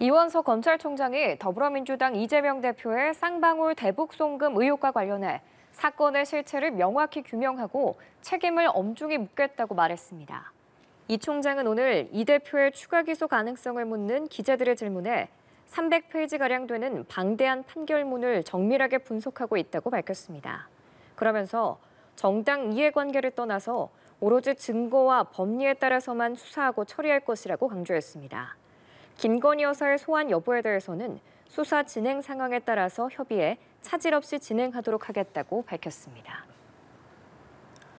이원석 검찰총장이 더불어민주당 이재명 대표의 쌍방울 대북송금 의혹과 관련해 사건의 실체를 명확히 규명하고 책임을 엄중히 묻겠다고 말했습니다. 이 총장은 오늘 이 대표의 추가 기소 가능성을 묻는 기자들의 질문에 300페이지가량 되는 방대한 판결문을 정밀하게 분석하고 있다고 밝혔습니다. 그러면서 정당 이해관계를 떠나서 오로지 증거와 법리에 따라서만 수사하고 처리할 것이라고 강조했습니다. 김건희 여사의 소환 여부에 대해서는 수사 진행 상황에 따라서 협의해 차질 없이 진행하도록 하겠다고 밝혔습니다.